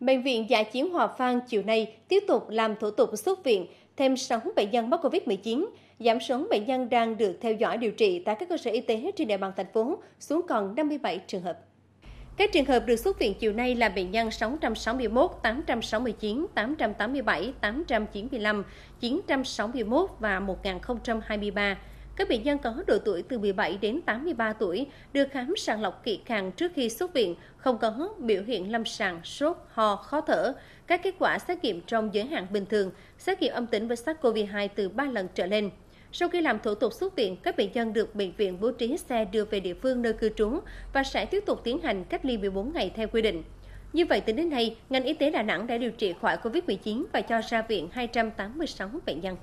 Bệnh viện Dạ chiến Hòa Phan chiều nay tiếp tục làm thủ tục xuất viện thêm 6 bệnh nhân mắc COVID-19, giảm số bệnh nhân đang được theo dõi điều trị tại các cơ sở y tế trên địa bàn thành phố xuống còn 57 trường hợp. Các trường hợp được xuất viện chiều nay là bệnh nhân 661, 869, 887, 895, 961 và 1023. Các bệnh nhân có độ tuổi từ 17 đến 83 tuổi được khám sàng lọc kỹ càng trước khi xuất viện, không có biểu hiện lâm sàng sốt, ho, khó thở. Các kết quả xét nghiệm trong giới hạn bình thường, xét nghiệm âm tính với SARS-CoV-2 từ 3 lần trở lên. Sau khi làm thủ tục xuất viện, các bệnh nhân được bệnh viện bố trí xe đưa về địa phương nơi cư trú và sẽ tiếp tục tiến hành cách ly 14 ngày theo quy định. Như vậy, tính đến nay, ngành y tế Đà Nẵng đã điều trị khỏi COVID-19 và cho ra viện 286 bệnh nhân.